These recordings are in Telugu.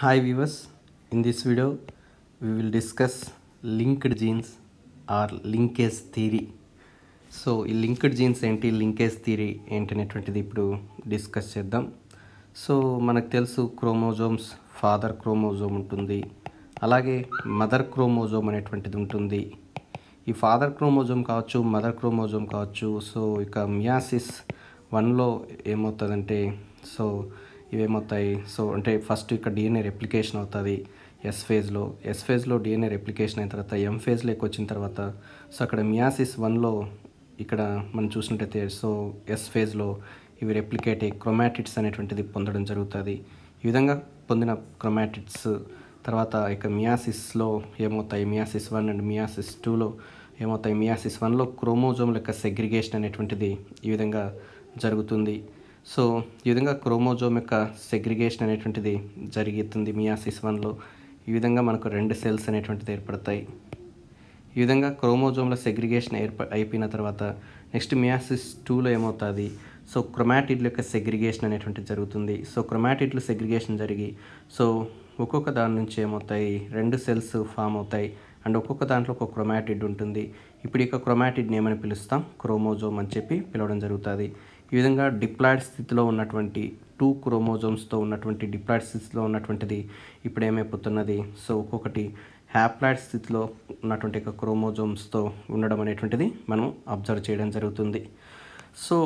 Hi viewers, in this video we will discuss linked genes or linkage theory. So ఈ లింక్డ్ జీన్స్ ఏంటి లింకేజ్ థియరీ అనేటువంటిది ఇప్పుడు డిస్కస్ చేద్దాం సో మనకు తెలుసు క్రోమోజోమ్స్ ఫాదర్ క్రోమోజోమ్ ఉంటుంది అలాగే మదర్ క్రోమోజోమ్ అనేటువంటిది ఉంటుంది ఈ ఫాదర్ క్రోమోజోమ్ కావచ్చు మదర్ క్రోమోజోమ్ కావచ్చు సో ఇక మియాసిస్ వన్లో ఏమవుతుందంటే సో ఇవేమవుతాయి సో అంటే ఫస్ట్ ఇక్కడ డిఎన్ఏ రెప్లికేషన్ అవుతుంది ఎస్ ఫేజ్లో ఎస్ ఫేజ్లో డిఎన్ఏ రెప్లికేషన్ అయిన తర్వాత ఎం ఫేజ్లోకి వచ్చిన తర్వాత సో అక్కడ మియాసిస్ వన్లో ఇక్కడ మనం చూసినట్టయితే సో ఎస్ ఫేజ్లో ఇవి రెప్లికేట్ క్రొమాటిట్స్ అనేటువంటిది పొందడం జరుగుతుంది ఈ విధంగా పొందిన క్రొమాటిట్స్ తర్వాత ఇక మియాసిస్లో ఏమవుతాయి మియాసిస్ వన్ అండ్ మియాసిస్ టూలో ఏమవుతాయి మియాసిస్ వన్లో క్రోమోజోమ్ల యొక్క సెగ్రిగేషన్ అనేటువంటిది ఈ విధంగా జరుగుతుంది సో ఈ విధంగా క్రోమోజోమ్ యొక్క సెగ్రిగేషన్ అనేటువంటిది జరుగుతుంది మియాసిస్ వన్లో ఈ విధంగా మనకు రెండు సెల్స్ అనేటువంటిది ఏర్పడతాయి ఈ విధంగా క్రోమోజోమ్ల సెగ్రిగేషన్ ఏర్ప అయిపోయిన తర్వాత నెక్స్ట్ మియాసిస్ టూలో ఏమవుతుంది సో క్రొమాటిడ్ల యొక్క సెగ్రిగేషన్ అనేటువంటిది జరుగుతుంది సో క్రొమాటిడ్ల సెగ్రిగేషన్ జరిగి సో ఒక్కొక్క దాని నుంచి ఏమవుతాయి రెండు సెల్స్ ఫామ్ అవుతాయి అండ్ ఒక్కొక్క దాంట్లో ఒక క్రొమాటిడ్ ఉంటుంది ఇప్పుడు ఇక క్రొమాటిడ్ని ఏమని పిలుస్తాం క్రోమోజోమ్ అని చెప్పి పిలవడం జరుగుతుంది ఈ విధంగా డిప్లాయిడ్ స్థితిలో ఉన్నటువంటి టూ క్రోమోజోమ్స్తో ఉన్నటువంటి డిప్లాయిడ్ స్థితిలో ఉన్నటువంటిది ఇప్పుడు ఏమైపోతున్నది సో ఒక్కొక్కటి హ్యాప్లాయిడ్ స్థితిలో ఉన్నటువంటి యొక్క క్రోమోజోమ్స్తో ఉండడం అనేటువంటిది మనం అబ్జర్వ్ చేయడం జరుగుతుంది సో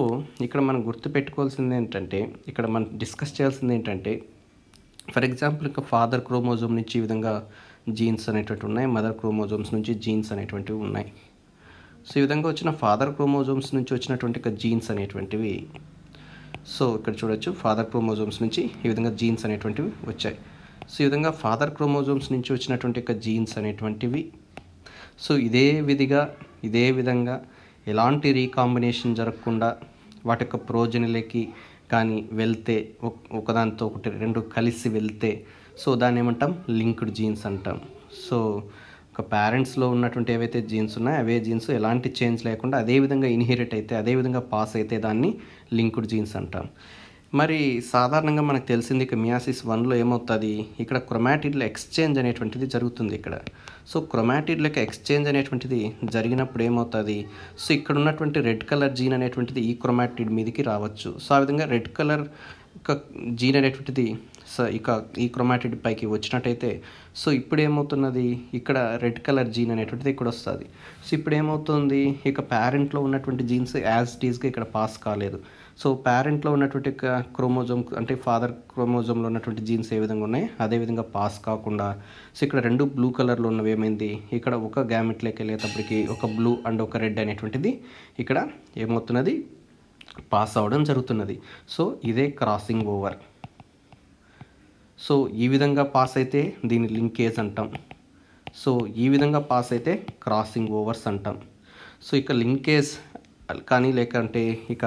ఇక్కడ మనం గుర్తుపెట్టుకోవాల్సింది ఏంటంటే ఇక్కడ మనం డిస్కస్ చేయాల్సింది ఏంటంటే ఫర్ ఎగ్జాంపుల్ ఇంకా ఫాదర్ క్రోమోజోమ్ నుంచి ఈ విధంగా జీన్స్ అనేటువంటి ఉన్నాయి మదర్ క్రోమోజోమ్స్ నుంచి జీన్స్ అనేటువంటివి ఉన్నాయి సో ఈ విధంగా వచ్చిన ఫాదర్ క్రోమోజోమ్స్ నుంచి వచ్చినటువంటి జీన్స్ అనేటువంటివి సో ఇక్కడ చూడొచ్చు ఫాదర్ క్రోమోజోమ్స్ నుంచి ఈ విధంగా జీన్స్ అనేటువంటివి వచ్చాయి సో ఈ విధంగా ఫాదర్ క్రోమోజోమ్స్ నుంచి వచ్చినటువంటి జీన్స్ అనేటువంటివి సో ఇదే విధిగా ఇదే విధంగా ఎలాంటి రీకాంబినేషన్ జరగకుండా వాటి యొక్క ప్రోజనలకి కానీ వెళ్తే ఒకదానితో ఒకటి రెండు కలిసి వెళ్తే సో దాన్ని ఏమంటాం లింక్డ్ జీన్స్ అంటాం సో ఒక పేరెంట్స్లో ఉన్నటువంటి ఏవైతే జీన్స్ ఉన్నాయో అవే జీన్స్ ఎలాంటి చేంజ్ లేకుండా అదేవిధంగా ఇన్హెరిట్ అయితే అదేవిధంగా పాస్ అయితే దాన్ని లింక్డ్ జీన్స్ అంటాం మరి సాధారణంగా మనకు తెలిసింది ఇక మియాసిస్ వన్లో ఏమవుతుంది ఇక్కడ క్రొమాటిడ్ల ఎక్స్చేంజ్ అనేటువంటిది జరుగుతుంది ఇక్కడ సో క్రొమాటిడ్లకు ఎక్స్చేంజ్ అనేటువంటిది జరిగినప్పుడు ఏమవుతుంది సో ఇక్కడ ఉన్నటువంటి రెడ్ కలర్ జీన్ అనేటువంటిది ఈ క్రొమాటిడ్ మీదకి రావచ్చు సో ఆ విధంగా రెడ్ కలర్ జీన్ అనేటువంటిది సో ఇక ఈ క్రొమాటిడ్ పైకి వచ్చినట్టయితే సో ఇప్పుడు ఏమవుతున్నది ఇక్కడ రెడ్ కలర్ జీన్ అనేటువంటిది ఇక్కడ వస్తుంది సో ఇప్పుడు ఏమవుతుంది ఇక పేరెంట్లో ఉన్నటువంటి జీన్స్ యాజ్ డీస్గా ఇక్కడ పాస్ కాలేదు సో పేరెంట్లో ఉన్నటువంటి క్రోమోజోమ్ అంటే ఫాదర్ క్రోమోజోమ్లో ఉన్నటువంటి జీన్స్ ఏ విధంగా ఉన్నాయి అదేవిధంగా పాస్ కాకుండా సో ఇక్కడ రెండు బ్లూ కలర్లో ఉన్నవి ఏమైంది ఇక్కడ ఒక గ్యామెట్లోకి వెళ్ళేటప్పటికి ఒక బ్లూ అండ్ ఒక రెడ్ అనేటువంటిది ఇక్కడ ఏమవుతున్నది పాస్ అవ్వడం జరుగుతున్నది సో ఇదే క్రాసింగ్ ఓవర్ సో ఈ విధంగా పాస్ అయితే దీన్ని లింకేజ్ అంటాం సో ఈ విధంగా పాస్ అయితే క్రాసింగ్ ఓవర్స్ అంటాం సో ఇక లింకేజ్ కానీ లేకంటే ఇక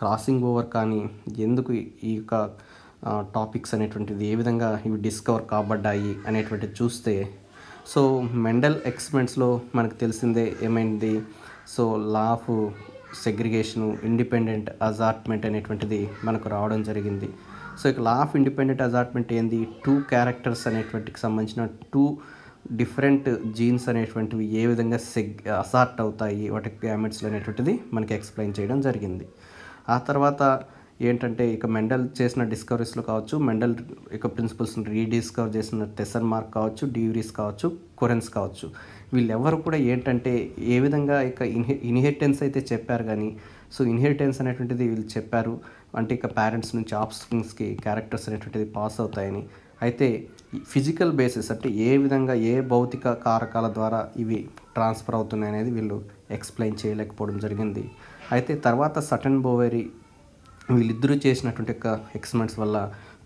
క్రాసింగ్ ఓవర్ కానీ ఎందుకు ఈ యొక్క టాపిక్స్ అనేటువంటిది ఏ విధంగా ఇవి డిస్కవర్ కాబడ్డాయి అనేటువంటిది చూస్తే సో మెండల్ ఎక్స్పెరిమెంట్స్లో మనకు తెలిసిందే ఏమైంది so law of segregation independent assortment అనేటువంటిది మనకు రావడం జరిగింది సో ఇక్కడ లా ఆఫ్ ఇండిపెండెంట్ అజాట్మెంట్ ఏంది టూ క్యారెక్టర్స్ అనేటువంటికి సంబంధించిన టూ డిఫరెంట్ జీన్స్ అనేటువంటివి ఏ విధంగా సెగ్ అసార్ట్ అవుతాయి వాటి గ్యామెట్స్లో అనేటువంటిది మనకి ఎక్స్ప్లెయిన్ చేయడం జరిగింది ఆ తర్వాత ఏంటంటే ఇక మెండల్ చేసిన డిస్కవరీస్లో కావచ్చు మెండల్ ఇక ప్రిన్సిపల్స్ని రీడిస్కవర్ చేసిన టెసన్ మార్క్ కావచ్చు డీవరీస్ కావచ్చు కొరెన్స్ కావచ్చు వీళ్ళెవరు కూడా ఏంటంటే ఏ విధంగా ఇక ఇన్హెరిటెన్స్ అయితే చెప్పారు కానీ సో ఇన్హెరిటెన్స్ అనేటువంటిది వీళ్ళు చెప్పారు అంటే ఇక పేరెంట్స్ నుంచి ఆప్స్కింగ్స్కి క్యారెక్టర్స్ అనేటువంటిది పాస్ అవుతాయని అయితే ఫిజికల్ బేసిస్ అంటే ఏ విధంగా ఏ భౌతిక కారకాల ద్వారా ఇవి ట్రాన్స్ఫర్ అవుతున్నాయి అనేది వీళ్ళు ఎక్స్ప్లెయిన్ చేయలేకపోవడం జరిగింది అయితే తర్వాత సటన్ బోవేరి వీళ్ళిద్దరూ చేసినటువంటి యొక్క ఎక్స్పెరిమెంట్స్ వల్ల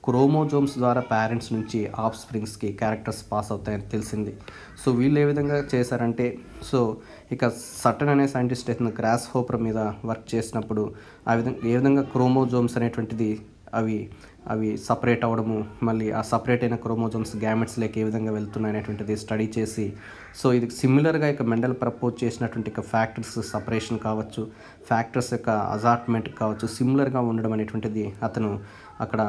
క్రోమోజోమ్స్ ద్వారా పేరెంట్స్ నుంచి ఆఫ్ స్ప్రింగ్స్కి క్యారెక్టర్స్ పాస్ అవుతాయని తెలిసింది సో వీళ్ళు ఏ విధంగా చేశారంటే సో ఇక సటన్ అనే సైంటిస్ట్ అయితే గ్రాస్ హోపర్ మీద వర్క్ చేసినప్పుడు ఆ విధంగా ఏ విధంగా క్రోమోజోమ్స్ అనేటువంటిది అవి అవి సపరేట్ అవ్వడము మళ్ళీ ఆ సపరేట్ అయిన క్రోమోజోమ్స్ గ్యామెట్స్ లేక ఏ విధంగా వెళ్తున్నాయి అనేటువంటిది స్టడీ చేసి సో ఇది సిమిలర్గా ఇక మెండల్ ప్రపోజ్ చేసినటువంటి ఇక ఫ్యాక్టర్స్ సపరేషన్ కావచ్చు ఫ్యాక్టర్స్ యొక్క అజాట్మెంట్ కావచ్చు సిమిలర్గా ఉండడం అనేటువంటిది అతను అక్కడ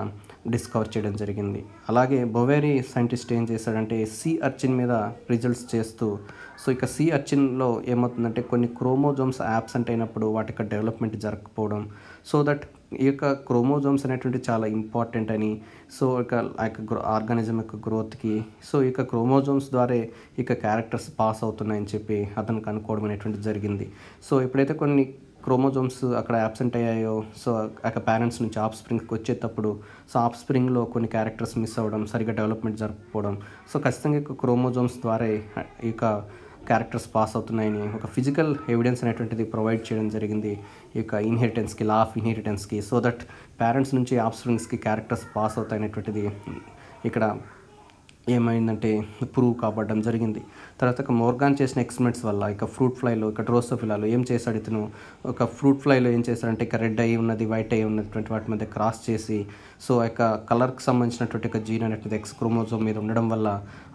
డిస్కవర్ చేయడం జరిగింది అలాగే బొవేరీ సైంటిస్ట్ ఏం చేశాడంటే సి అర్చిన్ మీద రిజల్ట్స్ చేస్తూ సో ఇక సీ అర్చిన్లో ఏమవుతుందంటే కొన్ని క్రోమోజోమ్స్ యాబ్సెంట్ అయినప్పుడు వాటి యొక్క డెవలప్మెంట్ జరగకపోవడం సో దట్ ఈ యొక్క క్రోమోజోమ్స్ అనేటువంటి చాలా ఇంపార్టెంట్ అని సో ఇక యొక్క గ్రో ఆర్గానిజం యొక్క గ్రోత్కి సో ఈ యొక్క క్రోమోజోమ్స్ ద్వారా ఇక క్యారెక్టర్స్ పాస్ అవుతున్నాయని చెప్పి అతనికి అనుకోవడం అనేటువంటి జరిగింది సో ఎప్పుడైతే కొన్ని క్రోమోజోమ్స్ అక్కడ యాబ్సెంట్ అయ్యాయో సో అక్కడ పేరెంట్స్ నుంచి ఆఫ్ స్ప్రింగ్కి వచ్చేటప్పుడు సో ఆఫ్ స్ప్రింగ్లో కొన్ని క్యారెక్టర్స్ మిస్ అవ్వడం సరిగ్గా డెవలప్మెంట్ జరగకపోవడం సో ఖచ్చితంగా క్రోమోజోమ్స్ ద్వారా ఈ యొక్క క్యారెక్టర్స్ పాస్ అవుతున్నాయని ఒక ఫిజికల్ ఎవిడెన్స్ అనేటువంటిది ప్రొవైడ్ చేయడం జరిగింది ఈ యొక్క ఇన్హెరిటెన్స్కి లా ఆఫ్ ఇన్హెరిటెన్స్కి సో దట్ పేరెంట్స్ నుంచి ఆఫ్ స్ప్రింగ్స్కి క్యారెక్టర్స్ పాస్ అవుతాయి అనేటువంటిది ఇక్కడ ఏమైందంటే ప్రూవ్ కాబడడం జరిగింది తర్వాత ఒక మోర్గాన్ చేసిన ఎక్స్పెరిమెంట్స్ వల్ల ఇక ఫ్రూట్ ఫ్లైలో ఇక డ్రోసోఫిలాలో ఏం చేశాడు ఇతను ఒక ఫ్రూట్ ఫ్లైలో ఏం చేశాడంటే ఇక రెడ్ అయి ఉన్నది వైట్ అయి ఉన్నటువంటి వాటి మధ్య క్రాస్ చేసి సో యొక్క కలర్కి సంబంధించినటువంటి ఒక జీన్ అనేటువంటి ఎక్స్ క్రోమోజోమ్ మీద ఉండడం వల్ల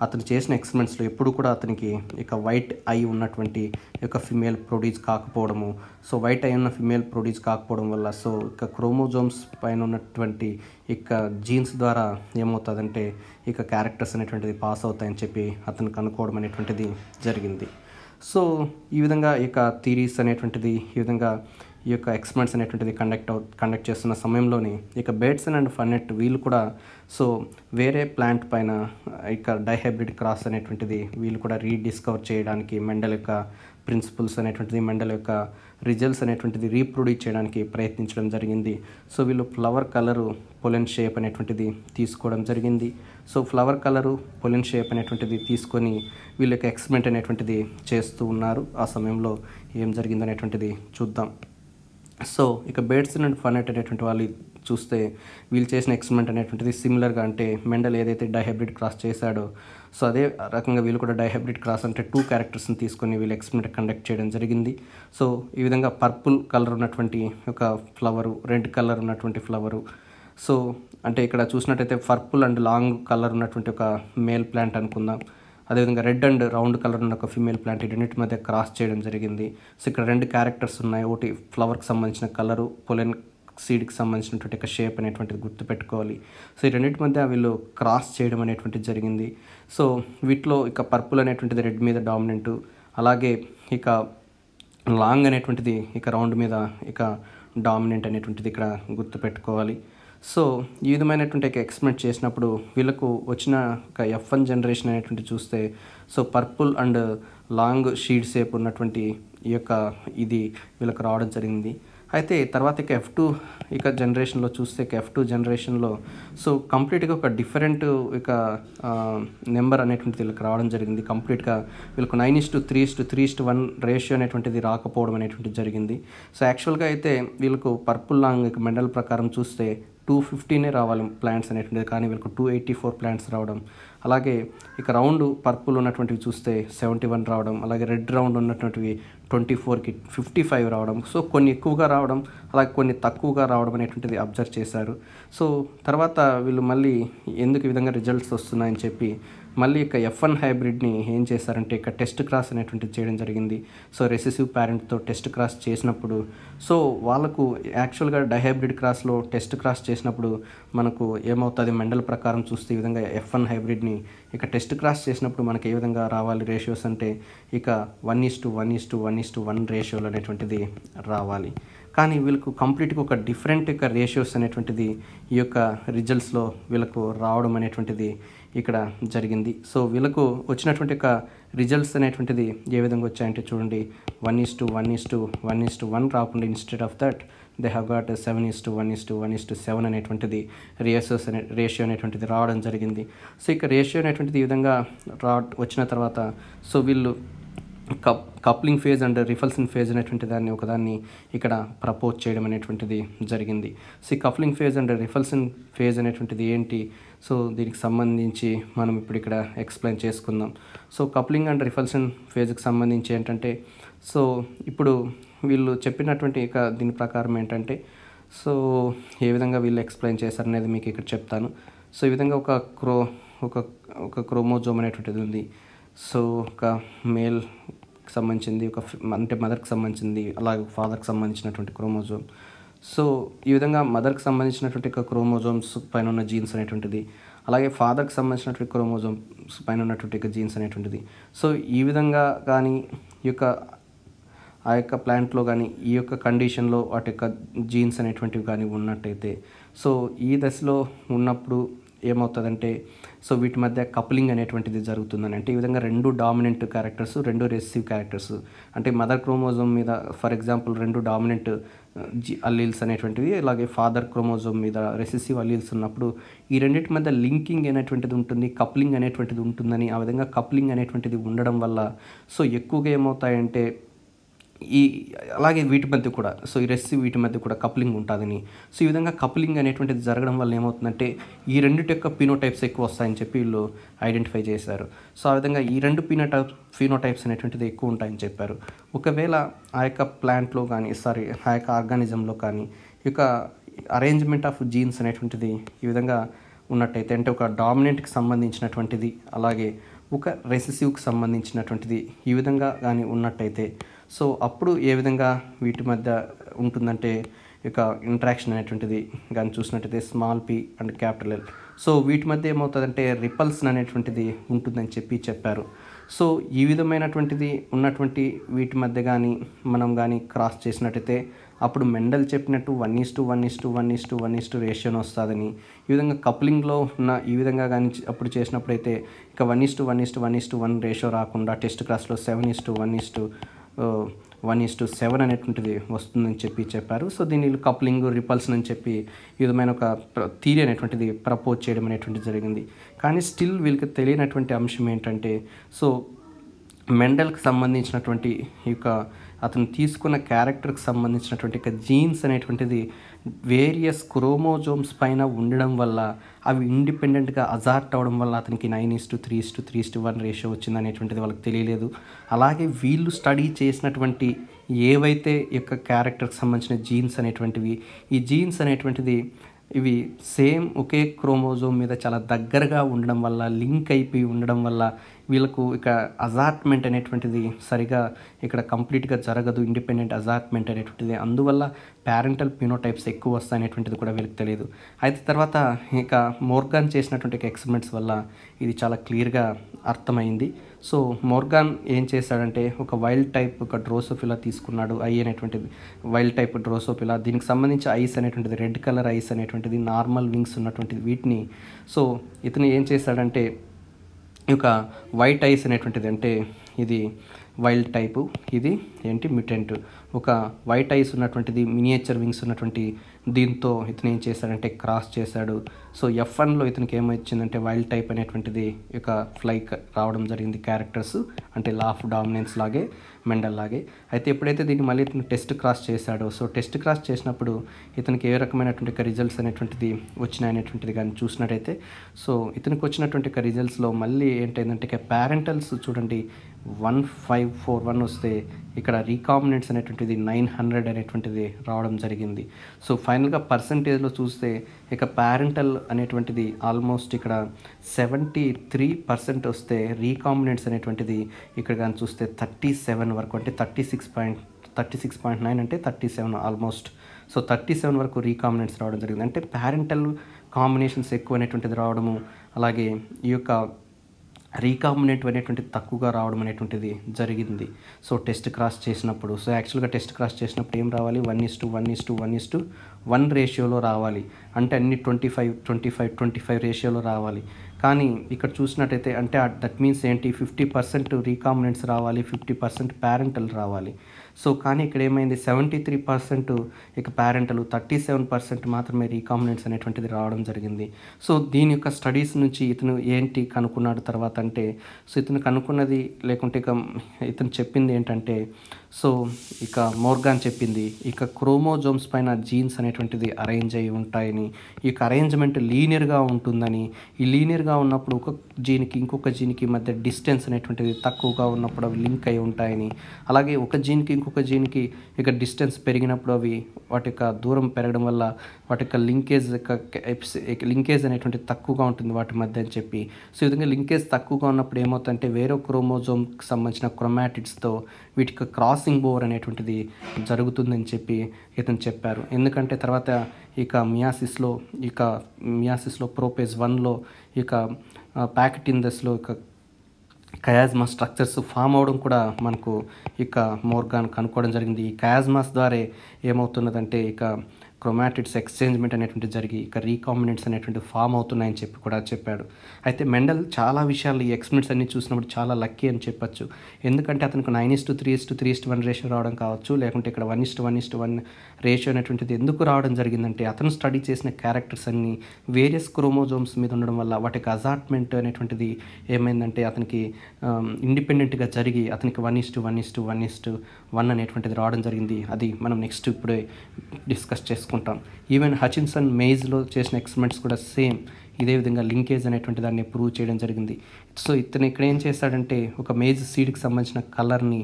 అతను చేసిన ఎక్స్పెరిమెంట్స్లో ఎప్పుడు కూడా అతనికి ఇక వైట్ ఐ ఉన్నటువంటి యొక్క ఫిమేల్ ప్రొడ్యూస్ కాకపోవడము సో వైట్ అయి ఉన్న ఫిమేల్ ప్రొడ్యూస్ కాకపోవడం వల్ల సో ఇక క్రోమోజోమ్స్ పైన ఉన్నటువంటి ఇక జీన్స్ ద్వారా ఏమవుతుందంటే ఇక క్యారెక్టర్స్ అనేటువంటిది పాస్ అవుతాయని చెప్పి అతనికి అనుకోవడం అనేటువంటిది జరిగింది సో ఈ విధంగా ఇక థీరీస్ అనేటువంటిది ఈ విధంగా ఈ యొక్క ఎక్స్పెరిమెంట్స్ అనేటువంటిది కండక్ట్ అవు కండక్ట్ చేస్తున్న సమయంలోనే ఇక బేట్సన్ అండ్ ఫన్నెట్ వీళ్ళు కూడా సో వేరే ప్లాంట్ పైన ఇక డైహైబ్రిడ్ క్రాస్ అనేటువంటిది వీళ్ళు కూడా రీడిస్కవర్ చేయడానికి మెండల్ యొక్క ప్రిన్సిపల్స్ అనేటువంటిది మెండల్ యొక్క రిజల్ట్స్ అనేటువంటిది రీప్రొడ్యూస్ చేయడానికి ప్రయత్నించడం జరిగింది సో వీళ్ళు ఫ్లవర్ కలరు పొలెన్ షేప్ అనేటువంటిది తీసుకోవడం జరిగింది so flower colour pollen shape అనేటువంటిది తీసుకొని వీళ్ళ యొక్క అనేటువంటిది చేస్తూ ఉన్నారు ఆ సమయంలో ఏం జరిగింది అనేటువంటిది చూద్దాం సో ఇక బేడ్స్ అండ్ ఫనెట్ అనేటువంటి వాళ్ళు చూస్తే వీళ్ళు చేసిన ఎక్స్పెరిమెంట్ అనేటువంటిది సిమిలర్గా అంటే మెండల్ ఏదైతే డైహైబ్రిడ్ క్రాస్ చేశాడో సో అదే రకంగా వీళ్ళు కూడా డైహైబ్రిడ్ క్రాస్ అంటే టూ క్యారెక్టర్స్ని తీసుకొని వీళ్ళు ఎక్స్పెరిమెంట్ కండక్ట్ చేయడం జరిగింది సో ఈ విధంగా పర్పుల్ కలర్ ఉన్నటువంటి ఒక ఫ్లవరు రెడ్ కలర్ ఉన్నటువంటి ఫ్లవరు సో అంటే ఇక్కడ చూసినట్టయితే పర్పుల్ అండ్ లాంగ్ కలర్ ఉన్నటువంటి ఒక మేల్ ప్లాంట్ అనుకుందాం అదేవిధంగా రెడ్ అండ్ రౌండ్ కలర్ ఉన్న ఒక ఫీమేల్ ప్లాంట్ రెండింటి మధ్య క్రాస్ చేయడం జరిగింది సో ఇక్కడ రెండు క్యారెక్టర్స్ ఉన్నాయి ఒకటి ఫ్లవర్కి సంబంధించిన కలరు పొలెన్ సీడ్కి సంబంధించినటువంటి ఒక షేప్ అనేటువంటిది గుర్తుపెట్టుకోవాలి సో ఈ రెండింటి మధ్య వీళ్ళు క్రాస్ చేయడం అనేటువంటిది జరిగింది సో వీటిలో ఇక పర్పుల్ అనేటువంటిది రెడ్ మీద డామినెంట్ అలాగే ఇక లాంగ్ అనేటువంటిది ఇక రౌండ్ మీద ఇక డామినెంట్ అనేటువంటిది ఇక్కడ గుర్తుపెట్టుకోవాలి సో ఈ విధమైనటువంటి ఎక్స్పెరిమెంట్ చేసినప్పుడు వీళ్ళకు వచ్చిన ఒక ఎఫ్ వన్ జనరేషన్ అనేటువంటి చూస్తే so purple and long seed shape ఉన్నటువంటి ఈ యొక్క ఇది వీళ్ళకి రావడం జరిగింది అయితే తర్వాత ఇక ఎఫ్ టూ ఇక జనరేషన్లో చూస్తే ఇక ఎఫ్ టూ జనరేషన్లో సో కంప్లీట్గా ఒక డిఫరెంట్ ఇక నెంబర్ అనేటువంటిది వీళ్ళకి రావడం జరిగింది కంప్లీట్గా వీళ్ళకు nine is to three is to three is to one ratio అనేటువంటిది రాకపోవడం అనేటువంటిది జరిగింది సో యాక్చువల్గా అయితే వీళ్ళకు పర్పుల్ లాంగ్ ఇక ప్రకారం చూస్తే టూ ఫిఫ్టీనే రావాలి ప్లాంట్స్ అనేటువంటిది కానీ వీళ్ళకు టూ ఎయిటీ ఫోర్ ప్లాంట్స్ రావడం అలాగే ఇక రౌండ్ పర్పుల్ ఉన్నటువంటివి చూస్తే సెవెంటీ వన్ రావడం అలాగే రెడ్ రౌండ్ ఉన్నటువంటివి ట్వంటీ ఫోర్కి ఫిఫ్టీ ఫైవ్ రావడం సో కొన్ని ఎక్కువగా రావడం అలాగే కొన్ని తక్కువగా రావడం అనేటువంటిది అబ్జర్వ్ చేశారు సో తర్వాత వీళ్ళు మళ్ళీ ఎందుకు ఈ విధంగా రిజల్ట్స్ వస్తున్నాయని చెప్పి మళ్ళీ ఇక ఎఫ్ వన్ హైబ్రిడ్ని ఏం చేశారంటే ఇక టెస్ట్ క్రాస్ అనేటువంటిది చేయడం జరిగింది సో రెసెసివ్ ప్యారెంట్తో టెస్ట్ క్రాస్ చేసినప్పుడు సో వాళ్ళకు యాక్చువల్గా డైహైబ్రిడ్ క్రాస్లో టెస్ట్ క్రాస్ చేసినప్పుడు మనకు ఏమవుతుంది మెండల్ ప్రకారం చూస్తే ఈ విధంగా ఎఫ్ వన్ హైబ్రిడ్ని ఇక టెస్ట్ క్రాస్ చేసినప్పుడు మనకు ఏ విధంగా రావాలి రేషియోస్ అంటే ఇక one is to one is to one is to one రేషియోలు అనేటువంటిది రావాలి కానీ వీళ్ళకు కంప్లీట్గా ఒక డిఫరెంట్ యొక్క రేషియోస్ అనేటువంటిది ఈ యొక్క రిజల్ట్స్లో వీళ్ళకు రావడం అనేటువంటిది ఇక్కడ జరిగింది సో వీళ్ళకు వచ్చినటువంటి యొక్క రిజల్ట్స్ అనేటువంటిది ఏ విధంగా వచ్చాయంటే చూడండి one is to one is to one is to one రాకుండా instead of that they have got seven is to one is to one is to seven అనేటువంటిది రేషియోస్ అనే రేషియో అనేటువంటిది రావడం జరిగింది సో ఇక రేషియో అనేటువంటిది ఈ విధంగా రా వచ్చిన తర్వాత సో వీళ్ళు cup coupling phase and repulsion phase అనేటువంటి దాన్ని ఒకదాన్ని ఇక్కడ ప్రపోజ్ చేయడం అనేటువంటిది జరిగింది సో ఈ coupling phase and repulsion phase అనేటువంటిది ఏంటి సో దీనికి సంబంధించి మనం ఇప్పుడు ఇక్కడ ఎక్స్ప్లెయిన్ చేసుకుందాం సో కప్లింగ్ అండ్ రిఫల్షన్ ఫేజ్కి సంబంధించి ఏంటంటే సో ఇప్పుడు వీళ్ళు చెప్పినటువంటి ఇక దీని ప్రకారం ఏంటంటే సో ఏ విధంగా వీళ్ళు ఎక్స్ప్లెయిన్ చేశారనేది మీకు ఇక్కడ చెప్తాను సో ఈ విధంగా ఒక క్రో ఒక ఒక క్రోమోజోమ్ అనేటువంటిది ఉంది సో ఒక మేల్ సంబంధించింది ఒక అంటే మదర్కి సంబంధించింది అలాగే ఫాదర్కి సంబంధించినటువంటి క్రోమోజోమ్ సో ఈ విధంగా మదర్కి సంబంధించినటువంటి క్రోమోజోమ్స్ పైన ఉన్న జీన్స్ అనేటువంటిది అలాగే ఫాదర్కి సంబంధించినటువంటి క్రోమోజోమ్స్ పైన ఉన్నటువంటి జీన్స్ అనేటువంటిది సో ఈ విధంగా కానీ ఈ యొక్క ఆ యొక్క ప్లాంట్లో కానీ ఈ యొక్క కండిషన్లో వాటి యొక్క జీన్స్ అనేటువంటివి కానీ ఉన్నట్టయితే సో ఈ దశలో ఉన్నప్పుడు ఏమవుతుందంటే సో వీటి మధ్య కప్లింగ్ అనేటువంటిది జరుగుతుందని అంటే ఈ విధంగా రెండు డామినెంట్ క్యారెక్టర్స్ రెండు రెసివ్ క్యారెక్టర్స్ అంటే మదర్ క్రోమోజోమ్ మీద ఫర్ ఎగ్జాంపుల్ రెండు డామినెంట్ జీ అల్లీల్స్ అనేటువంటివి అలాగే ఫాదర్ క్రోమోజోమ్ మీద రెసెసివ్ అల్లీల్స్ ఉన్నప్పుడు ఈ రెండింటి మధ్య లింకింగ్ అనేటువంటిది ఉంటుంది కప్లింగ్ అనేటువంటిది ఉంటుందని ఆ విధంగా కప్లింగ్ అనేటువంటిది ఉండడం వల్ల సో ఎక్కువగా ఏమవుతాయంటే ఈ అలాగే వీటి మధ్య కూడా సో ఈ రెస్ వీటి మధ్య కూడా కప్లింగ్ ఉంటుందని సో ఈ విధంగా కప్లింగ్ అనేటువంటిది జరగడం వల్ల ఏమవుతుందంటే ఈ రెండిటి యొక్క పీనో టైప్స్ ఎక్కువ వస్తాయని చెప్పి వీళ్ళు ఐడెంటిఫై చేశారు సో ఆ విధంగా ఈ రెండు పీనో టైప్ ఫీనో టైప్స్ అనేటువంటిది ఎక్కువ ఉంటాయని చెప్పారు ఒకవేళ ఆ యొక్క ప్లాంట్లో కానీ సారీ ఆ యొక్క ఆర్గానిజంలో కానీ ఈ యొక్క అరేంజ్మెంట్ ఆఫ్ జీన్స్ అనేటువంటిది ఈ విధంగా ఉన్నట్టయితే అంటే ఒక డామినెంట్కి సంబంధించినటువంటిది అలాగే ఒక రెసెసివ్కి సంబంధించినటువంటిది ఈ విధంగా కానీ ఉన్నట్టయితే సో అప్పుడు ఏ విధంగా వీటి మధ్య ఉంటుందంటే యొక్క ఇంట్రాక్షన్ అనేటువంటిది కానీ చూసినట్టయితే small P and capital L so వీటి మధ్య ఏమవుతుందంటే రిపల్స్ అనేటువంటిది ఉంటుందని చెప్పి చెప్పారు సో ఈ విధమైనటువంటిది ఉన్నటువంటి వీటి మధ్య కానీ మనం కానీ క్రాస్ చేసినట్టయితే అప్పుడు మెండల్ చెప్పినట్టు one is to one is to one is to one is to రేషియోని వస్తుందని ఈ విధంగా కప్లింగ్లో ఉన్న ఈ విధంగా కానీ అప్పుడు చేసినప్పుడైతే ఇక one is to one is to one is to one ratio రాకుండా టెస్ట్ క్లాస్లో seven is to one is to one is to seven అనేటువంటిది వస్తుందని చెప్పి చెప్పారు సో దీని కప్లింగ్ రిపల్సన్ అని చెప్పి ఈ విధమైన ఒక థీరీ అనేటువంటిది ప్రపోజ్ చేయడం అనేటువంటిది జరిగింది కానీ స్టిల్ వీళ్ళకి తెలియనటువంటి అంశం ఏంటంటే సో మెండల్కి సంబంధించినటువంటి ఈ యొక్క అతను తీసుకున్న క్యారెక్టర్కి సంబంధించినటువంటి ఒక జీన్స్ అనేటువంటిది వేరియస్ క్రోమోజోమ్స్ పైన ఉండడం వల్ల అవి ఇండిపెండెంట్గా అజార్ట్ అవ్వడం వల్ల అతనికి nine is to three is to three is to one ratio వచ్చింది అనేటువంటిది వాళ్ళకి తెలియలేదు అలాగే వీళ్ళు స్టడీ చేసినటువంటి ఏవైతే యొక్క క్యారెక్టర్కి సంబంధించిన జీన్స్ అనేటువంటివి ఈ జీన్స్ అనేటువంటిది ఇవి సేమ్ ఒకే క్రోమోజోమ్ మీద చాలా దగ్గరగా ఉండడం వల్ల లింక్ అయిపోయి ఉండడం వల్ల వీళ్ళకు ఇక అజాట్మెంట్ అనేటువంటిది సరిగా ఇక్కడ కంప్లీట్గా జరగదు ఇండిపెండెంట్ అజాట్మెంట్ అనేటువంటిది అందువల్ల ప్యారెంటల్ పినోటైప్స్ ఎక్కువ వస్తాయి అనేటువంటిది కూడా వీళ్ళకి తెలియదు అయితే తర్వాత ఇక మోర్గాన్ చేసినటువంటి ఎక్స్పెరిమెంట్స్ వల్ల ఇది చాలా క్లియర్గా అర్థమైంది సో మోర్గాన్ ఏం చేశాడంటే ఒక వైల్డ్ టైప్ ఒక డ్రోసోఫిలా తీసుకున్నాడు ఐ అనేటువంటిది వైల్డ్ టైప్ డ్రోసోఫిలా దీనికి సంబంధించి ఐస్ అనేటువంటిది రెడ్ కలర్ ఐస్ అనేటువంటిది నార్మల్ వింగ్స్ ఉన్నటువంటిది వీటిని సో ఇతను ఏం చేశాడంటే ఈ యొక్క వైట్ ఐస్ అనేటువంటిది అంటే ఇది వైల్డ్ టైపు ఇది ఏంటి మిటెంట్ ఒక వైట్ ఐస్ ఉన్నటువంటిది మినియేచర్ వింగ్స్ ఉన్నటువంటి దీంతో ఇతను ఏం చేశాడంటే క్రాస్ చేశాడు సో ఎఫ్ వన్లో ఇతనికి ఏమొచ్చిందంటే వైల్డ్ టైప్ అనేటువంటిది యొక్క ఫ్లైక్ రావడం జరిగింది క్యారెక్టర్స్ అంటే లాఫ్ డామినెన్స్ లాగే మెండల్లాగే అయితే ఎప్పుడైతే దీన్ని మళ్ళీ ఇతను టెస్ట్ క్రాస్ చేశాడో సో టెస్ట్ క్రాస్ చేసినప్పుడు ఇతనికి ఏ రకమైనటువంటి రిజల్ట్స్ అనేటువంటిది వచ్చినాయనేటువంటిది కానీ చూసినట్టయితే సో ఇతనికి వచ్చినటువంటి రిజల్ట్స్లో మళ్ళీ ఏంటంటే పేరెంటల్స్ చూడండి వన్ ఫైవ్ ఫోర్ వన్ వస్తే ఇక్కడ రీకాంబినెంట్స్ అనేటువంటిది నైన్ హండ్రెడ్ అనేటువంటిది రావడం జరిగింది సో ఫైనల్గా పర్సంటేజ్లో చూస్తే ఇక ప్యారెంటల్ అనేటువంటిది ఆల్మోస్ట్ ఇక్కడ సెవెంటీ త్రీ పర్సెంట్ వస్తే రీకాంబినెంట్స్ అనేటువంటిది ఇక్కడ కానీ చూస్తే థర్టీ సెవెన్ వరకు అంటే thirty six point thirty six point nine అంటే thirty seven almost so thirty seven వరకు రీకాంబినెంట్స్ రావడం జరిగింది అంటే ప్యారెంటల్ కాంబినేషన్స్ ఎక్కువ అనేటువంటిది రావడము అలాగే ఈ యొక్క రీకాంబినెంట్ అనేటువంటి తక్కువగా రావడం అనేటువంటిది జరిగింది సో టెస్ట్ క్రాస్ చేసినప్పుడు సో యాక్చువల్గా టెస్ట్ క్రాస్ చేసినప్పుడు ఏం రావాలి one is to one is to one is to one రేషియోలో రావాలి అంటే అన్ని twenty five twenty five twenty five రేషియోలో రావాలి కానీ ఇక్కడ చూసినట్టయితే అంటే దట్ మీన్స్ ఏంటి ఫిఫ్టీ పర్సెంట్ రీకాంబినెంట్స్ రావాలి ఫిఫ్టీ పర్సెంట్ ప్యారెంటల్ రావాలి సో కానీ ఇక్కడ ఏమైంది సెవెంటీ త్రీ పర్సెంట్ ఇక పేరెంటలు థర్టీ సెవెన్ పర్సెంట్ మాత్రమే రీకాంబినెంట్స్ అనేటువంటిది రావడం జరిగింది సో దీని యొక్క స్టడీస్ నుంచి ఇతను ఏంటి కనుక్కున్నాడు తర్వాత అంటే సో ఇతను కనుక్కున్నది లేకుంటే ఇక ఇతను చెప్పింది ఏంటంటే సో ఇక మోర్గాన్ చెప్పింది ఇక క్రోమోజోమ్స్ పైన జీన్స్ అనేటువంటిది అరేంజ్ అయి ఉంటాయని ఈ యొక్క అరేంజ్మెంట్ లీనియర్గా ఉంటుందని ఈ లీనియర్గా ఉన్నప్పుడు ఒక జీన్కి ఇంకొక జీన్కి మధ్య డిస్టెన్స్ అనేటువంటిది తక్కువగా ఉన్నప్పుడు అవి లింక్ అయి ఉంటాయని అలాగే ఒక జీన్కి ఇంకొక జీన్కి ఇక డిస్టెన్స్ పెరిగినప్పుడు అవి వాటి యొక్క దూరం పెరగడం వల్ల వాటి యొక్క లింకేజ్ లింకేజ్ అనేటువంటి తక్కువగా ఉంటుంది వాటి మధ్య అని చెప్పి సో ఈ విధంగా లింకేజ్ తక్కువగా ఉన్నప్పుడు ఏమవుతుందంటే వేరే క్రోమోజోమ్కి సంబంధించిన క్రొమాటిడ్స్తో వీటికి క్రాస్ పాసింగ్ ఓవర్ అనేటువంటిది జరుగుతుందని చెప్పి ఇతను చెప్పారు ఎందుకంటే తర్వాత ఇక మియాసిస్లో ఇక మియాసిస్లో ప్రోపేజ్ వన్లో ఇక ప్యాకెట్ ఇందస్లో ఇక కయాజ్మా స్ట్రక్చర్స్ ఫామ్ అవడం కూడా మనకు ఇక మోర్గాన్ కనుక్కోవడం జరిగింది ఈ కయాజ్మాస్ ద్వారా ఏమవుతున్నదంటే ఇక క్రొమాటిడ్స్ ఎక్స్చేంజ్మెంట్ అనేటువంటి జరిగి ఇక రీకాంబినెంట్స్ అనేటువంటి ఫామ్ అవుతున్నాయని చెప్పి కూడా చెప్పాడు అయితే మెండల్ చాలా విషయాలు ఈ ఎక్స్మెంట్స్ అన్ని చూసినప్పుడు చాలా లక్కీ అని చెప్పొచ్చు ఎందుకంటే అతనికి nine is to three three is one ratio రావడం కావచ్చు లేకుంటే ఇక్కడ one is one is one ratio అనేటువంటిది ఎందుకు రావడం జరిగిందంటే అతను స్టడీ చేసిన క్యారెక్టర్స్ అన్ని వేరియస్ క్రోమోజోమ్స్ మీద ఉండడం వల్ల వాటికి అజాట్మెంట్ అనేటువంటిది ఏమైందంటే అతనికి ఇండిపెండెంట్గా జరిగి అతనికి one is to one is to one is to one అనేటువంటిది రావడం జరిగింది అది మనం నెక్స్ట్ ఇప్పుడే డిస్కస్ చేసుకుంటాం ఈవెన్ హచిన్సన్ మేజ్లో చేసిన ఎక్స్పెరిమెంట్స్ కూడా సేమ్ ఇదే విధంగా లింకేజ్ అనేటువంటి దాన్ని ప్రూవ్ చేయడం జరిగింది సో ఇతను ఇక్కడ ఏం చేస్తాడంటే ఒక మేజ్ సీడ్కి సంబంధించిన కలర్ని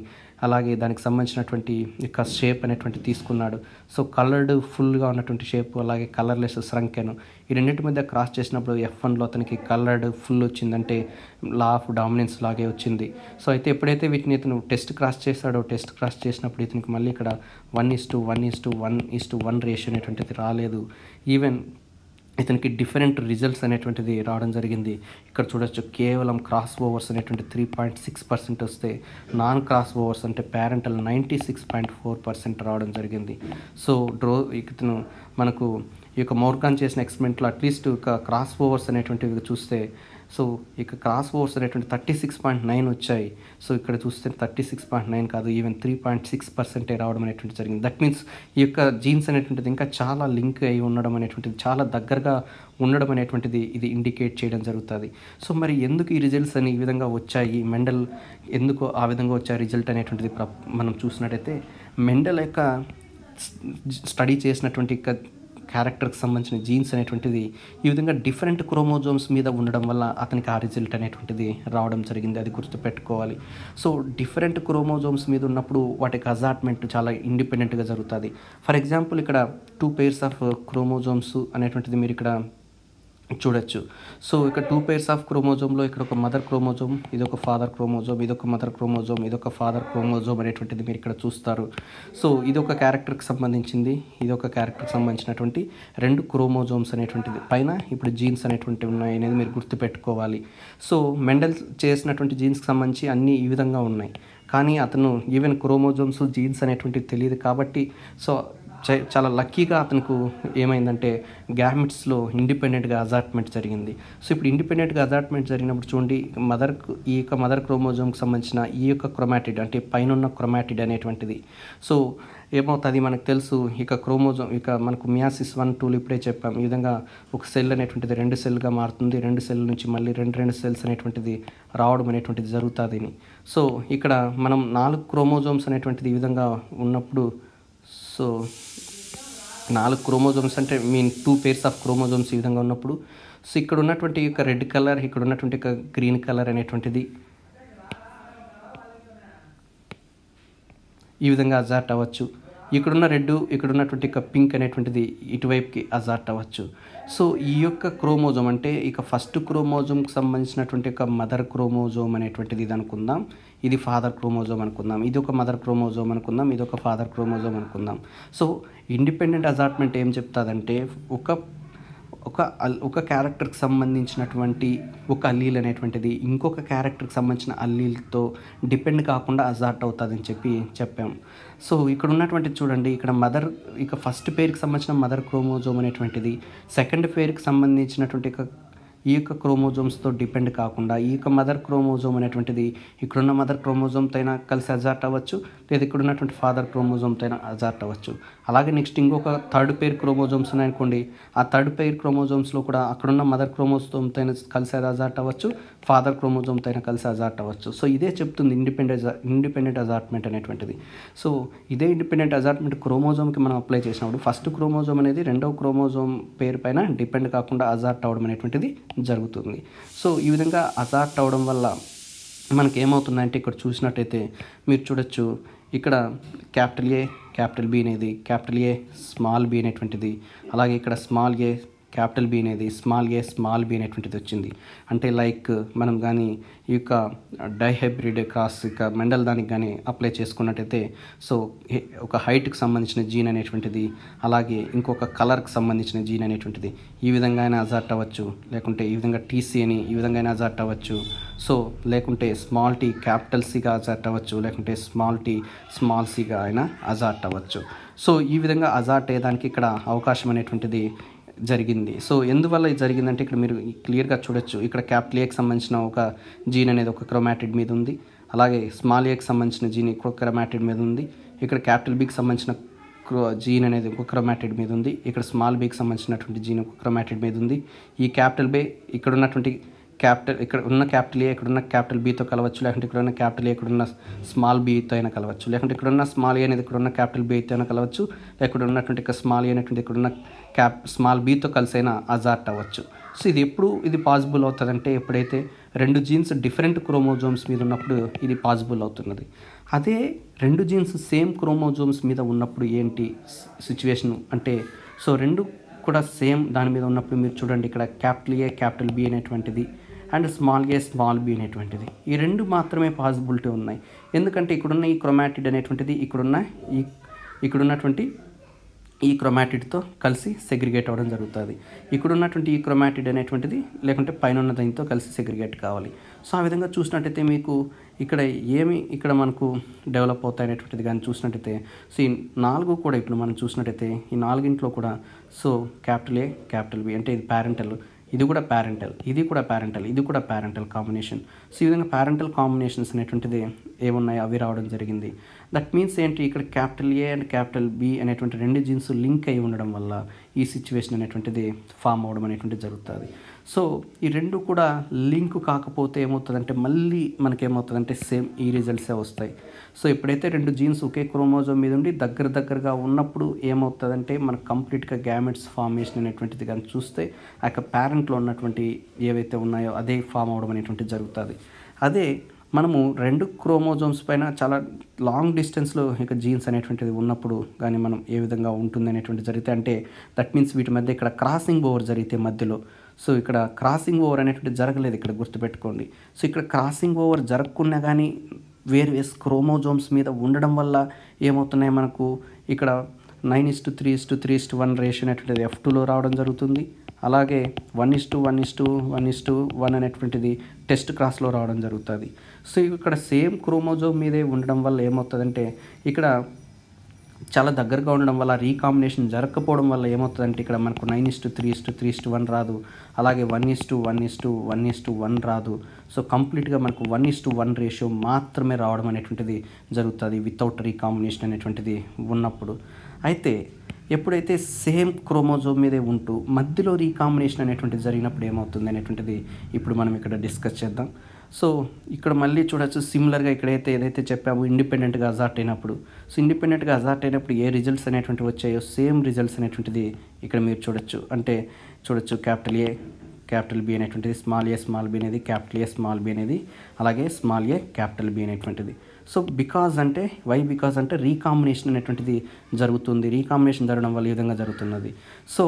అలాగే దానికి సంబంధించినటువంటి యొక్క షేప్ అనేటువంటి తీసుకున్నాడు సో కలర్డ్ ఫుల్గా ఉన్నటువంటి షేప్ అలాగే కలర్లెస్ స్రంకెను ఈ రెండింటి మధ్య క్రాస్ చేసినప్పుడు ఎఫ్ వన్లో అతనికి కలర్డ్ ఫుల్ వచ్చిందంటే లా ఆఫ్ డామినెన్స్ లాగే వచ్చింది సో అయితే ఎప్పుడైతే వీటిని ఇతను టెస్ట్ క్రాస్ చేశాడో టెస్ట్ క్రాస్ చేసినప్పుడు ఇతనికి మళ్ళీ ఇక్కడ one is to one is to one is to one ratio అనేటువంటిది రాలేదు ఈవెన్ ఇతనికి డిఫరెంట్ రిజల్ట్స్ అనేటువంటిది రావడం జరిగింది ఇక్కడ చూడొచ్చు కేవలం క్రాస్ ఓవర్స్ అనేటువంటి త్రీ పాయింట్ సిక్స్ పర్సెంట్ వస్తే నాన్ క్రాస్ ఓవర్స్ అంటే parental ninety six point four percent రావడం జరిగింది సో డ్రో ఇతను మనకు ఈ యొక్క మోర్గాన్ చేసిన ఎక్స్పెరిమెంట్లో అట్లీస్ట్ ఒక క్రాస్ ఓవర్స్ అనేటువంటివి చూస్తే సో ఇక క్రాస్ ఓవర్స్ అనేటువంటి థర్టీ సిక్స్ పాయింట్ నైన్ వచ్చాయి సో ఇక్కడ చూస్తే థర్టీ సిక్స్ పాయింట్ నైన్ కాదు ఈవెన్ త్రీ పాయింట్ సిక్స్ పర్సెంటే రావడం అనేటువంటి జరిగింది దట్ మీన్స్ ఈ యొక్క జీన్స్ అనేటువంటిది ఇంకా చాలా లింక్ అయి ఉండడం అనేటువంటిది చాలా దగ్గరగా ఉండడం అనేటువంటిది ఇది ఇండికేట్ చేయడం జరుగుతుంది సో మరి ఎందుకు ఈ రిజల్ట్స్ అని ఈ విధంగా వచ్చాయి మెండల్ ఎందుకు ఆ విధంగా వచ్చే రిజల్ట్ అనేటువంటిది మనం చూసినట్టయితే మెండల్ యొక్క స్టడీ చేసినటువంటి క్యారెక్టర్కి సంబంధించిన జీన్స్ అనేటువంటిది ఈ విధంగా డిఫరెంట్ క్రోమోజోమ్స్ మీద ఉండడం వల్ల అతనికి ఆ రిజల్ట్ అనేటువంటిది రావడం జరిగింది అది గుర్తుపెట్టుకోవాలి సో డిఫరెంట్ క్రోమోజోమ్స్ మీద ఉన్నప్పుడు వాటికి అజాట్మెంట్ చాలా ఇండిపెండెంట్గా జరుగుతుంది ఫర్ ఎగ్జాంపుల్ ఇక్కడ టూ పేర్స్ ఆఫ్ క్రోమోజోమ్స్ అనేటువంటిది మీరు ఇక్కడ చూడొచ్చు సో ఇక్కడ టూ పేర్స్ ఆఫ్ క్రోమోజోమ్లో ఇక్కడ ఒక మదర్ క్రోమోజోమ్ ఇదొక ఫాదర్ క్రోమోజోమ్ ఇదొక మదర్ క్రోమోజోమ్ ఇదొక ఫాదర్ క్రోమోజోమ్ అనేటువంటిది మీరు ఇక్కడ చూస్తారు సో ఇది ఒక క్యారెక్టర్కి సంబంధించింది ఇది ఒక క్యారెక్టర్కి సంబంధించినటువంటి రెండు క్రోమోజోమ్స్ అనేటువంటిది పైన ఇప్పుడు జీన్స్ అనేటువంటివి ఉన్నాయి అనేది మీరు గుర్తుపెట్టుకోవాలి సో మెండల్ చేసినటువంటి జీన్స్కి సంబంధించి అన్నీ ఈ విధంగా ఉన్నాయి కానీ అతను ఈవెన్ క్రోమోజోమ్స్ జీన్స్ అనేటువంటివి తెలియదు కాబట్టి సో చాలా లక్కీగా అతనికి ఏమైందంటే గ్యామిట్స్లో ఇండిపెండెంట్గా అజాట్మెంట్ జరిగింది సో ఇప్పుడు ఇండిపెండెంట్గా అజాట్మెంట్ జరిగినప్పుడు చూడండి మదర్ ఈ యొక్క మదర్ క్రోమోజోమ్కి సంబంధించిన ఈ యొక్క క్రొమాటిడ్ అంటే పైన ఉన్న క్రొమాటిడ్ అనేటువంటిది సో ఏమవుతుంది మనకు తెలుసు ఇక క్రోమోజోమ్ ఇక మనకు మియాసిస్ వన్ టూలు ఇప్పుడే చెప్పాం ఈ విధంగా ఒక సెల్ అనేటువంటిది రెండు సెల్గా మారుతుంది రెండు సెల్ నుంచి మళ్ళీ రెండు రెండు సెల్స్ అనేటువంటిది రావడం అనేటువంటిది జరుగుతుంది సో ఇక్కడ మనం నాలుగు క్రోమోజోమ్స్ అనేటువంటిది ఈ విధంగా ఉన్నప్పుడు సో నాలుగు క్రోమోజోమ్స్ అంటే mean two pairs of chromosomes ఈ విధంగా ఉన్నప్పుడు సో ఇక్కడ ఉన్నటువంటి యొక్క రెడ్ కలర్ ఇక్కడ ఉన్నటువంటి యొక్క గ్రీన్ కలర్ అనేటువంటిది ఈ విధంగా అజార్ట్ అవ్వచ్చు ఇక్కడున్న రెడ్ ఇక్కడ ఉన్నటువంటి పింక్ అనేటువంటిది ఇటువైపుకి అజార్ట్ అవ్వచ్చు సో ఈ యొక్క క్రోమోజోమ్ అంటే ఇక ఫస్ట్ క్రోమోజోమ్కి సంబంధించినటువంటి ఒక మదర్ క్రోమోజోమ్ అనేటువంటిది ఇది అనుకుందాం ఇది ఫాదర్ క్రోమోజోమ్ అనుకుందాం ఇది ఒక మదర్ క్రోమోజోమ్ అనుకుందాం ఇది ఒక ఫాదర్ క్రోమోజోమ్ అనుకుందాం సో ఇండిపెండెంట్ అజార్ట్మెంట్ ఏం చెప్తాదంటే ఒక ఒక ఒక క్యారెక్టర్కి సంబంధించినటువంటి ఒక అల్లీల్ అనేటువంటిది ఇంకొక క్యారెక్టర్కి సంబంధించిన అల్లీల్తో డిపెండ్ కాకుండా అజార్ట్ అవుతుందని చెప్పి చెప్పాం సో ఇక్కడ ఉన్నటువంటి చూడండి ఇక్కడ మదర్ ఇక ఫస్ట్ పేరుకి సంబంధించిన మదర్ క్రోమోజోమ్ అనేటువంటిది సెకండ్ పేరుకి సంబంధించినటువంటి ఈ యొక్క క్రోమోజోమ్స్తో డిపెండ్ కాకుండా ఈ యొక్క మదర్ క్రోమోజోమ్ అనేటువంటిది ఇక్కడున్న మదర్ అయినా కలిసి అజార్ట్ అవ్వచ్చు లేదా ఇక్కడ ఉన్నటువంటి ఫాదర్ అయినా అజార్ట్ అవ్వచ్చు అలాగే నెక్స్ట్ ఇంకొక థర్డ్ పేర్ క్రోమోజోమ్స్ ఉన్నాయనుకోండి ఆ థర్డ్ పేర్ క్రోమోజోమ్స్లో కూడా అక్కడున్న మదర్ క్రోమోజోమ్తో కలిసి అజార్ట్ అవ్వచ్చు ఫాదర్ క్రోమోజోమ్తో కలిసి అజార్ట్ అవ్వచ్చు సో ఇదే చెప్తుంది ఇండిపెండెంట్ ఇండిపెండెంట్ అజార్ట్మెంట్ అనేటువంటిది సో ఇదే ఇండిపెండెంట్ అజార్ట్మెంట్ క్రోమోజోమ్కి మనం అప్లై చేసినప్పుడు ఫస్ట్ క్రోమోజోమ్ అనేది రెండవ క్రోమోజోమ్ పేరు పైన డిపెండ్ కాకుండా అజార్ట్ అవ్వడం అనేటువంటిది జరుగుతుంది సో ఈ విధంగా అటాక్ట్ అవ్వడం వల్ల మనకి ఏమవుతుందంటే ఇక్కడ చూసినట్టయితే మీరు చూడొచ్చు ఇక్కడ క్యాపిటల్ ఏ క్యాపిటల్ బి అనేది క్యాపిటల్ ఏ స్మాల్ బి అనేటువంటిది అలాగే ఇక్కడ స్మాల్ ఏ క్యాపిటల్ బి అనేది స్మాల్ ఏ స్మాల్ బి అనేటువంటిది వచ్చింది అంటే లైక్ మనం కానీ ఈ యొక్క డైహైబ్రిడ్ క్రాస్ ఇక మెండల్ దానికి కానీ అప్లై చేసుకున్నట్టయితే సో ఒక హైట్కి సంబంధించిన జీన్ అనేటువంటిది అలాగే ఇంకొక కలర్కి సంబంధించిన జీన్ అనేటువంటిది ఈ విధంగా అయినా అజార్ట్ అవ్వచ్చు లేకుంటే ఈ విధంగా టీసీ అని ఈ విధంగా అయినా అజార్ట్ అవ్వచ్చు సో లేకుంటే స్మాల్ టీ క్యాపిటల్ సిగా అజార్ట్ అవ్వచ్చు లేకుంటే స్మాల్ టీ స్మాల్ సిగా అయినా అజార్ట్ అవ్వచ్చు సో ఈ విధంగా అజార్ట్ అయ్యేదానికి ఇక్కడ అవకాశం అనేటువంటిది జరిగింది సో ఎందువల్ల ఇది జరిగిందంటే ఇక్కడ మీరు క్లియర్గా చూడొచ్చు ఇక్కడ క్యాపిటల్ ఏకి సంబంధించిన ఒక జీన్ అనేది ఒక క్రోమాటిడ్ మీద ఉంది అలాగే స్మాల్ ఏకి సంబంధించిన జీన్ ఇంకో క్రోమాటిడ్ మీద ఉంది ఇక్కడ క్యాపిటల్ బికి సంబంధించిన క్రో జీన్ అనేది ఒక క్రోమాటిడ్ మీద ఉంది ఇక్కడ స్మాల్ బీకి సంబంధించినటువంటి జీన్ ఒక క్రోమాటిడ్ మీద ఉంది ఈ క్యాపిటల్ బే ఇక్కడ ఉన్నటువంటి క్యాపిటల్ ఇక్కడ ఉన్న క్యాపిటల్ ఏ ఇక్కడ ఉన్న క్యాపిటల్ బీతో కలవచ్చు లేకుంటే ఇక్కడ ఉన్న క్యాపిటల్ ఏ ఇక్కడ ఉన్న స్మాల్ బీతో అయినా కలవచ్చు లేకుంటే ఇక్కడ ఉన్న స్మాల్ ఏ అనేది ఇక్కడ ఉన్న క్యాపిటల్ బీ అయితే అయినా కలవచ్చు ఇక్కడ ఉన్నటువంటి ఇక్కడ స్మాల్ ఏ అనేటువంటి ఇక్కడ ఉన్న క్యాప్ స్మాల్ బీతో కలిసి అయినా అజార్ట్ అవ్వచ్చు సో ఇది ఎప్పుడు ఇది పాసిబుల్ అవుతుందంటే ఎప్పుడైతే రెండు జీన్స్ డిఫరెంట్ క్రోమోజోమ్స్ మీద ఉన్నప్పుడు ఇది పాసిబుల్ అవుతున్నది అదే రెండు జీన్స్ సేమ్ క్రోమోజోమ్స్ మీద ఉన్నప్పుడు ఏంటి సిచ్యువేషను అంటే సో రెండు కూడా సేమ్ దాని మీద ఉన్నప్పుడు మీరు చూడండి ఇక్కడ క్యాపిటల్ ఏ క్యాపిటల్ బి అనేటువంటిది and small A small B అనేటువంటిది ఈ రెండు మాత్రమే పాసిబిలిటీ ఉన్నాయి ఎందుకంటే ఇక్కడున్న ఈ క్రొమాటిడ్ అనేటువంటిది ఇక్కడున్న ఈ ఇక్కడున్నటువంటి ఈ క్రొమాటిడ్తో కలిసి సెగ్రిగేట్ అవ్వడం జరుగుతుంది ఇక్కడ ఉన్నటువంటి ఈ క్రొమాటిడ్ అనేటువంటిది లేకుంటే పైన ఉన్న దానితో కలిసి సెగ్రిగేట్ కావాలి సో ఆ విధంగా చూసినట్టయితే మీకు ఇక్కడ ఏమి ఇక్కడ మనకు డెవలప్ అవుతాయనేటువంటిది కానీ చూసినట్టయితే సో ఈ నాలుగు కూడా ఇప్పుడు మనం చూసినట్టయితే ఈ నాలుగింట్లో కూడా so capital A capital B అంటే ఇది ప్యారెంటల్ ఇది కూడా ప్యారెంటల్ ఇది కూడా ప్యారెంటల్ ఇది కూడా ప్యారెంటల్ కాంబినేషన్ సో ఈ విధంగా ప్యారెంటల్ కాంబినేషన్స్ అనేటువంటిది ఏమున్నాయి అవి రావడం జరిగింది దట్ మీన్స్ ఏంటి ఇక్కడ capital A and capital B అనేటువంటి రెండు జీన్స్ లింక్ అయి ఉండడం వల్ల ఈ సిచ్యువేషన్ అనేటువంటిది ఫామ్ అవ్వడం అనేటువంటిది జరుగుతుంది సో ఈ రెండు కూడా లింక్ కాకపోతే ఏమవుతుందంటే మళ్ళీ మనకేమవుతుందంటే సేమ్ ఈ రిజల్ట్సే వస్తాయి సో ఎప్పుడైతే రెండు జీన్స్ ఒకే క్రోమోజోమ్ మీద ఉండి దగ్గర దగ్గరగా ఉన్నప్పుడు ఏమవుతుందంటే మనకు కంప్లీట్గా గ్యామెట్స్ ఫార్మేషన్ అనేటువంటిది కానీ చూస్తే ఆ యొక్క పేరెంట్లో ఉన్నటువంటి ఏవైతే ఉన్నాయో అదే ఫామ్ అవడం అనేటువంటిది జరుగుతుంది అదే మనము రెండు క్రోమోజోమ్స్ పైన చాలా లాంగ్ డిస్టెన్స్లో ఇక జీన్స్ అనేటువంటిది ఉన్నప్పుడు కానీ మనం ఏ విధంగా ఉంటుంది అనేటువంటి జరిగితే అంటే దట్ మీన్స్ వీటి మధ్య ఇక్కడ క్రాసింగ్ ఓవర్ జరిగితే మధ్యలో సో ఇక్కడ క్రాసింగ్ ఓవర్ అనేటువంటి జరగలేదు ఇక్కడ గుర్తుపెట్టుకోండి సో ఇక్కడ క్రాసింగ్ ఓవర్ జరగకుండా కానీ వేరే క్రోమోజోమ్స్ మీద ఉండడం వల్ల ఏమవుతున్నాయి మనకు ఇక్కడ nine is to three is to three is to one రేషన్ అనేటువంటిది ఎఫ్ టూలో రావడం జరుగుతుంది అలాగే one is to one is to one is to one అనేటువంటిది టెస్ట్ క్రాస్లో రావడం జరుగుతుంది సో ఇక్కడ సేమ్ క్రోమోజోమ్ మీదే ఉండడం వల్ల ఏమవుతుందంటే ఇక్కడ చాలా దగ్గరగా ఉండడం వల్ల రీకాంబినేషన్ జరగకపోవడం వల్ల ఏమవుతుందంటే ఇక్కడ మనకు nine is to three is to three is to one రాదు అలాగే one is to one is to one is to one రాదు సో కంప్లీట్గా మనకు one is to one ratio మాత్రమే రావడం అనేటువంటిది జరుగుతుంది వితౌట్ రీకాంబినేషన్ అనేటువంటిది ఉన్నప్పుడు అయితే ఎప్పుడైతే సేమ్ క్రోమోజోమ్ మీదే ఉంటూ మధ్యలో రీకాంబినేషన్ అనేటువంటిది జరిగినప్పుడు ఏమవుతుంది అనేటువంటిది ఇప్పుడు మనం ఇక్కడ డిస్కస్ చేద్దాం సో ఇక్కడ మళ్ళీ చూడొచ్చు సిమిలర్గా ఇక్కడైతే ఏదైతే చెప్పామో ఇండిపెండెంట్గా అజార్ట్ అయినప్పుడు సో ఇండిపెండెంట్గా అజార్ట్ అయినప్పుడు ఏ రిజల్ట్స్ అనేటువంటివి వచ్చాయో సేమ్ రిజల్ట్స్ అనేటువంటిది ఇక్కడ మీరు చూడొచ్చు అంటే చూడొచ్చు క్యాపిటల్ ఏ క్యాపిటల్ బి అనేటువంటిది స్మాల్ ఏ స్మాల్ బి అనేది క్యాపిటల్ ఏ స్మాల్ బి అనేది అలాగే స్మాల్ ఏ క్యాపిటల్ బి అనేటువంటిది సో బికాజ్ అంటే వై బికాజ్ అంటే రీకాంబినేషన్ అనేటువంటిది జరుగుతుంది రీకాంబినేషన్ జరగడం వల్ల ఈ విధంగా జరుగుతున్నది సో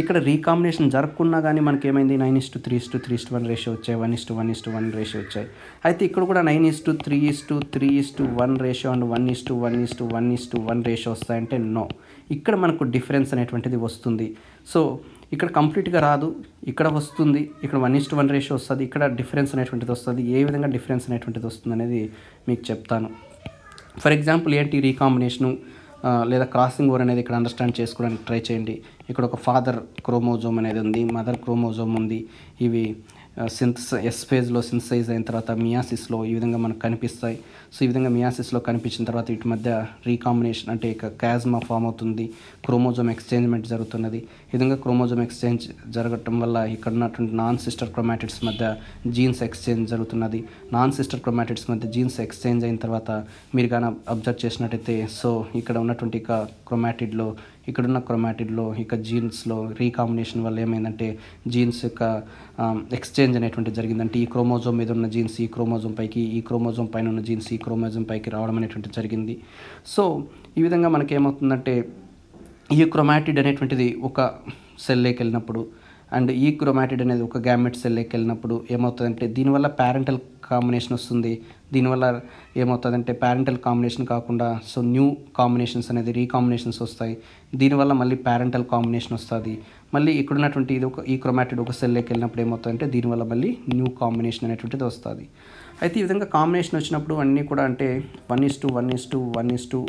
ఇక్కడ రీకాంబినేషన్ జరగకున్నా కానీ మనకి ఏమైంది nine is to to three is to to three is to one ratio వచ్చాయి one is one is one ratio వచ్చాయి అయితే ఇక్కడ కూడా nine is to three is to to three is to one ratio and one is to to one is to to one is to to one ratio వస్తాయంటే నో ఇక్కడ మనకు డిఫరెన్స్ అనేటువంటిది వస్తుంది సో ఇక్కడ కంప్లీట్గా రాదు ఇక్కడ వస్తుంది ఇక్కడ వన్ ఇస్ట్ వన్ రేషియో వస్తుంది ఇక్కడ డిఫరెన్స్ అనేటువంటిది వస్తుంది ఏ విధంగా డిఫరెన్స్ అనేటువంటిది వస్తుంది అనేది మీకు చెప్తాను ఫర్ ఎగ్జాంపుల్ ఏంటి రీకాంబినేషను లేదా క్రాసింగ్ ఓవర్ అనేది ఇక్కడ అండర్స్టాండ్ చేసుకోవడానికి ట్రై చేయండి ఇక్కడ ఒక ఫాదర్ క్రోమోజోమ్ అనేది ఉంది మదర్ క్రోమోజోమ్ ఉంది ఇవి సింథస ఎస్ ఫేజ్లో సింథసైజ్ అయిన తర్వాత మియాసిస్లో ఈ విధంగా మనకు కనిపిస్తాయి సో ఈ విధంగా మియాసిస్లో కనిపించిన తర్వాత వీటి మధ్య రీకాంబినేషన్ అంటే ఇక క్యాజ్మా ఫామ్ అవుతుంది క్రోమోజోమ్ ఎక్స్చేంజ్మెంట్ జరుగుతున్నది ఈ విధంగా క్రోమోజోమ్ ఎక్స్చేంజ్ జరగటం వల్ల ఇక్కడ ఉన్నటువంటి నాన్ సిస్టర్ క్రోమాటిడ్స్ మధ్య జీన్స్ ఎక్స్చేంజ్ జరుగుతున్నది నాన్ సిస్టర్ క్రోమాటిడ్స్ మధ్య జీన్స్ ఎక్స్చేంజ్ అయిన తర్వాత మీరు కానీ అబ్జర్వ్ చేసినట్టయితే సో ఇక్కడ ఉన్నటువంటి ఇక ఇక్కడున్న క్రొమాటిడ్లో ఇక జీన్స్లో రీకాంబినేషన్ వల్ల ఏమైందంటే జీన్స్ యొక్క ఎక్స్చేంజ్ అనేటువంటి జరిగిందంటే ఈ క్రోమోజోమ్ మీద ఉన్న జీన్స్ ఈ క్రోమోజోమ్ పైకి ఈ క్రోమోజోమ్ పైన ఉన్న జీన్స్ ఈ క్రోమోజోమ్ పైకి రావడం అనేటువంటి జరిగింది సో ఈ విధంగా మనకేమవుతుందంటే ఈ క్రొమాటిడ్ అనేటువంటిది ఒక సెల్లోకి వెళ్ళినప్పుడు అండ్ ఈ క్రోమాటిడ్ అనేది ఒక గ్యామెట్ సెల్లోకి వెళ్ళినప్పుడు ఏమవుతుందంటే దీనివల్ల ప్యారెంటల్ కాంబినేషన్ వస్తుంది దీనివల్ల ఏమవుతుందంటే ప్యారెంటల్ కాంబినేషన్ కాకుండా సో న్యూ కాంబినేషన్స్ అనేది రీకాంబినేషన్స్ వస్తాయి దీనివల్ల మళ్ళీ పేరెంటల్ కాంబినేషన్ వస్తుంది మళ్ళీ ఇక్కడ ఉన్నటువంటి ఇది ఒక ఈ క్రొమాటిడ్ ఒక సెల్లోకి వెళ్ళినప్పుడు ఏమవుతుందంటే దీనివల్ల మళ్ళీ న్యూ కాంబినేషన్ అనేటువంటిది వస్తుంది అయితే ఈ విధంగా కాంబినేషన్ వచ్చినప్పుడు అన్నీ కూడా అంటే one is to one is to one is to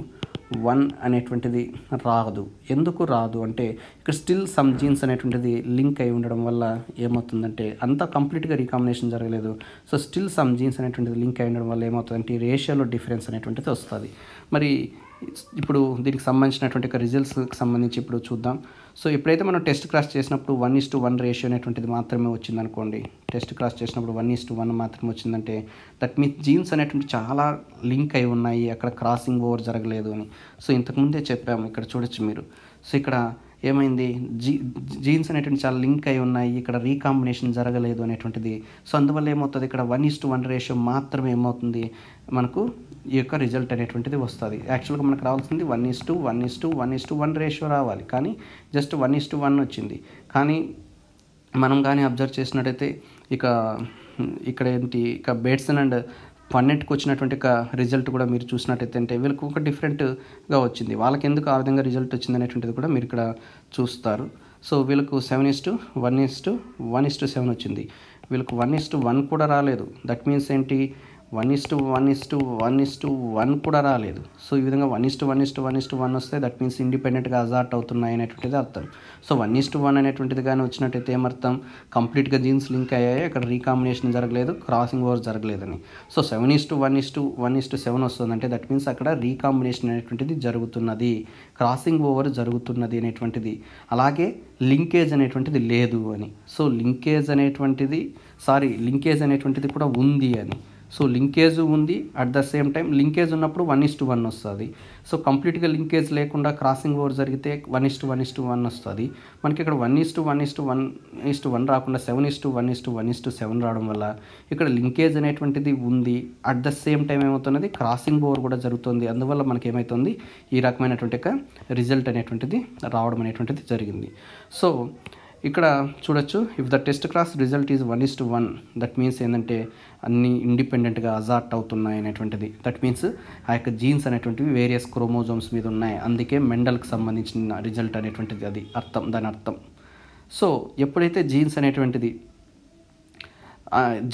one అనేటువంటిది రాదు ఎందుకు రాదు అంటే ఇక్కడ స్టిల్ సమ్ జీన్స్ అనేటువంటిది లింక్ అయి ఉండడం వల్ల ఏమవుతుందంటే అంత కంప్లీట్గా రీకాంబినేషన్ జరగలేదు సో స్టిల్ సమ్ జీన్స్ అనేటువంటిది లింక్ అయి ఉండడం వల్ల ఏమవుతుందంటే రేషియోలో డిఫరెన్స్ అనేటువంటిది వస్తుంది మరి ఇప్పుడు దీనికి సంబంధించినటువంటి రిజల్ట్స్కి సంబంధించి ఇప్పుడు చూద్దాం సో ఎప్పుడైతే మనం టెస్ట్ క్రాస్ చేసినప్పుడు one is to one ratio అనేటువంటిది మాత్రమే వచ్చిందనుకోండి టెస్ట్ క్రాస్ చేసినప్పుడు వన్ ఇస్ టు వన్ మాత్రమే వచ్చిందంటే దట్ మీన్స్ జీన్స్ అనేటువంటి చాలా లింక్ అయి ఉన్నాయి అక్కడ క్రాసింగ్ ఓవర్ జరగలేదు అని సో ఇంతకుముందే చెప్పాము ఇక్కడ చూడొచ్చు మీరు సో ఇక్కడ ఏమైంది జీ జీన్స్ అనేటువంటి చాలా లింక్ అయి ఉన్నాయి ఇక్కడ రీకాంబినేషన్ జరగలేదు అనేటువంటిది సో అందువల్ల ఏమవుతుంది ఇక్కడ one is to one ratio మాత్రమే ఏమవుతుంది మనకు ఈ యొక్క రిజల్ట్ అనేటువంటిది వస్తుంది యాక్చువల్గా మనకు రావాల్సింది one is to one is to one is to one ratio రావాలి కానీ just one is to one వచ్చింది కానీ మనం కానీ అబ్జర్వ్ చేసినట్టయితే ఇక ఇక్కడ ఏంటి ఇక బేట్సన్ అండ్ పన్నెండుకి వచ్చినటువంటి రిజల్ట్ కూడా మీరు చూసినట్టయితే అంటే వీళ్ళకి ఒక డిఫరెంట్గా వచ్చింది వాళ్ళకి ఎందుకు ఆ విధంగా రిజల్ట్ వచ్చింది అనేటువంటిది కూడా మీరు ఇక్కడ చూస్తారు సో వీళ్ళకు seven is to one is to one is to seven వచ్చింది వీళ్ళకు వన్ ఇస్ టు వన్ కూడా రాలేదు దట్ మీన్స్ ఏంటి one is to one is to one is to one కూడా రాలేదు సో ఈ విధంగా one is to one is to one is to one వస్తే దట్ మీన్స్ ఇండిపెండెంట్గా అజార్ట్ అవుతున్నాయి అనేటువంటిది అర్థం so one is to one అనేటువంటిది కానీ వచ్చినట్టయితే ఏమర్థం కంప్లీట్గా జీన్స్ లింక్ అయ్యాయి అక్కడ రీకాంబినేషన్ జరగలేదు క్రాసింగ్ ఓవర్ జరగలేదని so seven is to one is to one is to seven వస్తుందంటే దట్ మీన్స్ అక్కడ రీకాంబినేషన్ అనేటువంటిది జరుగుతున్నది క్రాసింగ్ ఓవర్ జరుగుతున్నది అనేటువంటిది అలాగే లింకేజ్ అనేటువంటిది లేదు అని సో లింకేజ్ అనేటువంటిది సారీ లింకేజ్ అనేటువంటిది కూడా ఉంది అని సో లింకేజ్ ఉంది at the same time linkage ఉన్నప్పుడు వన్ ఇస్ టు వన్ వస్తుంది సో కంప్లీట్గా లింకేజ్ లేకుండా క్రాసింగ్ ఓవర్ జరిగితే one is to one is one వస్తుంది మనకి ఇక్కడ one is to one is to one is to one రాకుండా seven is to one is to one is to seven రావడం వల్ల ఇక్కడ లింకేజ్ అనేటువంటిది ఉంది అట్ ద సేమ్ టైం ఏమవుతున్నది క్రాసింగ్ ఓవర్ కూడా జరుగుతుంది అందువల్ల మనకి ఏమవుతుంది ఈ రకమైనటువంటి రిజల్ట్ అనేటువంటిది రావడం అనేటువంటిది జరిగింది సో ఇక్కడ చూడొచ్చు if the test cross result is one is to one that means ఏంటంటే అన్ని ఇండిపెండెంట్గా అజార్ట్ అవుతున్నాయి అనేటువంటిది దట్ మీన్స్ ఆ యొక్క జీన్స్ అనేటువంటివి వేరియస్ క్రోమోజోమ్స్ మీద ఉన్నాయి అందుకే మెండల్కి సంబంధించిన రిజల్ట్ అనేటువంటిది అది అర్థం దాని అర్థం సో ఎప్పుడైతే జీన్స్ అనేటువంటిది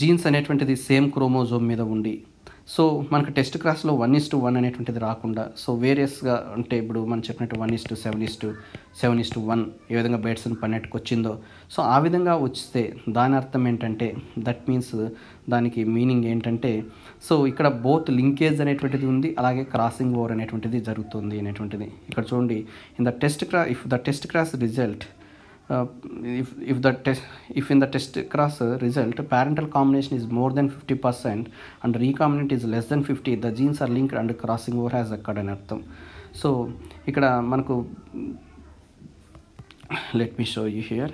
జీన్స్ అనేటువంటిది సేమ్ క్రోమోజోమ్ మీద ఉండి సో మనకు టెస్ట్ క్రాస్లో వన్ ఇస్ టు వన్ అనేటువంటిది రాకుండా సో వేరియస్గా అంటే ఇప్పుడు మనం చెప్పినట్టు one is to seven is to seven is to one ఏ విధంగా బ్యాట్స్మెన్ పన్నెట్కి వచ్చిందో సో ఆ విధంగా వస్తే దాని అర్థం ఏంటంటే దట్ మీన్స్ దానికి మీనింగ్ ఏంటంటే సో ఇక్కడ బోత్ లింకేజ్ అనేటువంటిది ఉంది అలాగే క్రాసింగ్ ఓవర్ అనేటువంటిది జరుగుతుంది అనేటువంటిది ఇక్కడ చూడండి in the test cross if the test cross result if if the test if in the test cross result parental combination is more than fifty percent and recombinant is less than fifty the genes are linked and crossing over has occurred అని అర్థం సో ఇక్కడ మనకు let me show you here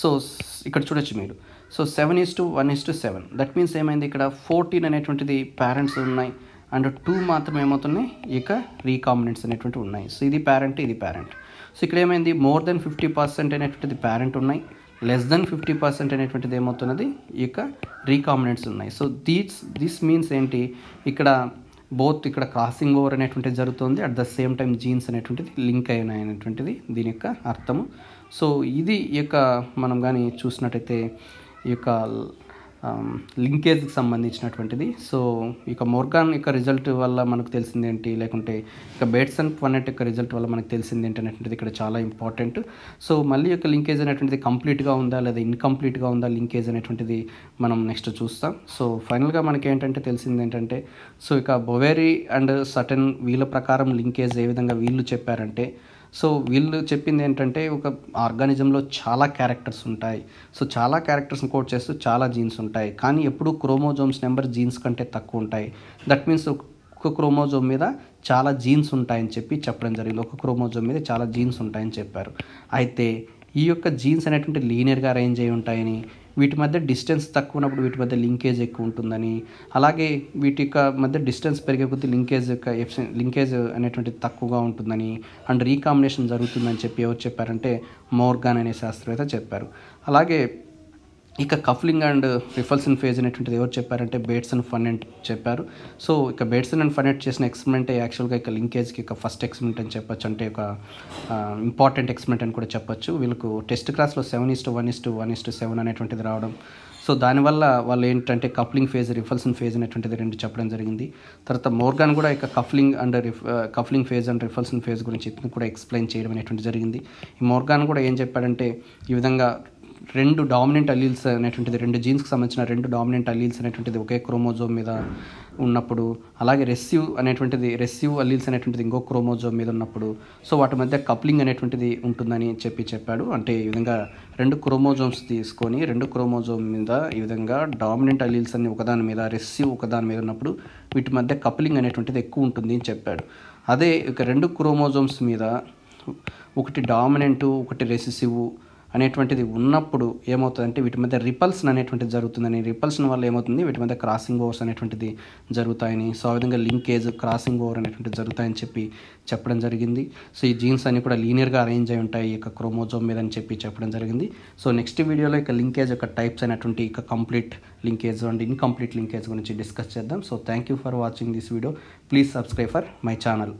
so ఇక్కడ చూడొచ్చు మీరు so seven is to one is to seven that means ఏమైంది ఇక్కడ ఫోర్టీన్ అనేటువంటిది పేరెంట్స్ ఉన్నాయి అండ్ టూ మాత్రం ఏమవుతున్నాయి ఇక రీకాంబినెంట్స్ అనేటువంటివి ఉన్నాయి సో ఇది పేరెంట్ ఇది పేరెంట్ సో ఇక్కడ ఏమైంది మోర్ దెన్ ఫిఫ్టీ పర్సెంట్ అనేటువంటిది పేరెంట్ ఉన్నాయి లెస్ దెన్ ఫిఫ్టీ పర్సెంట్ అనేటువంటిది ఏమవుతున్నది ఇక రీకామినెంట్స్ ఉన్నాయి సో దీస్ దిస్ మీన్స్ ఏంటి ఇక్కడ బోత్ ఇక్కడ క్రాసింగ్ ఓవర్ అనేటువంటిది జరుగుతుంది at the same time genes అనేటువంటిది లింక్ అయినాయి అనేటువంటిది దీని యొక్క అర్థము సో ఇది ఈ యొక్క మనం కానీ చూసినట్టయితే ఈ యొక్క లింకేజ్కి సంబంధించినటువంటిది సో ఇక మోర్గాన్ యొక్క రిజల్ట్ వల్ల మనకు తెలిసింది ఏంటి లేకుంటే ఇక బేట్సన్ పన్నెట్ యొక్క రిజల్ట్ వల్ల మనకు తెలిసింది ఏంటి అనేటువంటిది ఇక్కడ చాలా ఇంపార్టెంట్ సో మళ్ళీ యొక్క లింకేజ్ అనేటువంటిది కంప్లీట్గా ఉందా లేదా ఇన్కంప్లీట్గా ఉందా లింకేజ్ అనేటువంటిది మనం నెక్స్ట్ చూస్తాం సో ఫైనల్గా మనకి ఏంటంటే తెలిసింది ఏంటంటే సో ఇక బొవేరీ అండ్ సటన్ వీళ్ళ ప్రకారం లింకేజ్ ఏ విధంగా వీళ్ళు చెప్పారంటే సో వీళ్ళు చెప్పింది ఏంటంటే ఒక ఆర్గానిజంలో చాలా క్యారెక్టర్స్ ఉంటాయి సో చాలా క్యారెక్టర్స్ని కోట్ చేస్తూ చాలా జీన్స్ ఉంటాయి కానీ ఎప్పుడు క్రోమోజోమ్స్ నెంబర్ జీన్స్ కంటే తక్కువ ఉంటాయి దట్ మీన్స్ ఒక్కొక్క క్రోమోజోమ్ మీద చాలా జీన్స్ ఉంటాయని చెప్పి చెప్పడం జరిగింది ఒక క్రోమోజోమ్ మీద చాలా జీన్స్ ఉంటాయని చెప్పారు అయితే ఈ యొక్క జీన్స్ అనేటువంటి లీనియర్గా అరేంజ్ అయి ఉంటాయని వీటి మధ్య డిస్టెన్స్ తక్కువ ఉన్నప్పుడు వీటి మధ్య లింకేజ్ ఎక్కువ ఉంటుందని అలాగే వీటి యొక్క మధ్య డిస్టెన్స్ పెరిగే కొద్ది లింకేజ్ యొక్క లింకేజ్ అనేటువంటిది తక్కువగా ఉంటుందని అండ్ రీకాంబినేషన్ జరుగుతుందని చెప్పి ఎవరు చెప్పారంటే మోర్గాన్ అనే శాస్త్రవేత్త చెప్పారు అలాగే ఇక coupling and repulsion in phase అనేటువంటిది ఎవరు చెప్పారంటే బేట్సన్ అండ్ ఫన్ అండ్ చెప్పారు సో ఇక బేట్సన్ అండ్ ఫనెట్ చేసిన ఎక్స్పెరిమెంట్ యాక్చువల్గా ఇక లింకేజ్కి ఇక ఫస్ట్ ఎక్స్పెరిమెంట్ అని చెప్పచ్చు అంటే ఒక ఇంపార్టెంట్ ఎక్స్పెరిమెంట్ అని కూడా చెప్పచ్చు వీళ్ళకు టెస్ట్ క్లాస్లో seven is to one to one is to seven అనేటువంటిది రావడం సో దానివల్ల వాళ్ళు ఏంటంటే కఫ్లింగ్ ఫేజ్ రిఫల్సన్ ఫేజ్ అనేటువంటిది రెండు చెప్పడం జరిగింది తర్వాత మోర్గాన్ కూడా ఇక కఫ్లింగ్ అండ్ రిఫ్ coupling phase and repulsion phase గురించి కూడా ఎక్స్ప్లెయిన్ చేయడం అనేటువంటి జరిగింది ఈ మోర్గాన్ కూడా ఏం చెప్పాడంటే ఈ విధంగా రెండు డామినెంట్ అలీల్స్ అనేటువంటిది రెండు జీన్స్కి సంబంధించిన రెండు డామినెంట్ అలీల్స్ అనేటువంటిది ఒకే క్రోమోజోమ్ మీద ఉన్నప్పుడు అలాగే రెస్సివ్ అనేటువంటిది రెస్సివ్ అలీల్స్ అనేటువంటిది ఇంకో క్రోమోజోమ్ మీద ఉన్నప్పుడు సో వాటి మధ్య కప్లింగ్ అనేటువంటిది ఉంటుందని చెప్పి చెప్పాడు అంటే ఈ విధంగా రెండు క్రోమోజోమ్స్ తీసుకొని రెండు క్రోమోజోమ్ మీద ఈ విధంగా డామినెంట్ అలీల్స్ అన్ని ఒకదాని మీద రెస్సివ్ ఒకదాని మీద ఉన్నప్పుడు వీటి మధ్య కప్లింగ్ అనేటువంటిది ఎక్కువ ఉంటుంది అని చెప్పాడు అదే ఇక రెండు క్రోమోజోమ్స్ మీద ఒకటి డామినెంటు ఒకటి రెసిసివ్ అనేటువంటిది ఉన్నప్పుడు ఏమవుతుందంటే వీటి మధ్య రిపల్సన్ అనేటువంటిది జరుగుతుందని రిపల్సన్ వల్ల ఏమవుతుంది వీటి మధ్య క్రాసింగ్ ఓవర్స్ అనేటువంటిది జరుగుతాయని సో ఆ విధంగా లింకేజ్ క్రాసింగ్ ఓవర్ అనేటువంటిది జరుగుతాయని చెప్పి చెప్పడం జరిగింది సో ఈ జీన్స్ అన్ని కూడా లీనియర్గా అరేంజ్ అయి ఉంటాయి ఇక క్రోమోజోమ్ మీద అని చెప్పి చెప్పడం జరిగింది సో నెక్స్ట్ వీడియోలో ఇక లింకేజ్ యొక్క టైప్స్ అనేటువంటి ఇక complete linkage and incomplete linkage గురించి డిస్కస్ చేద్దాం so thank you for watching this video please subscribe for my channel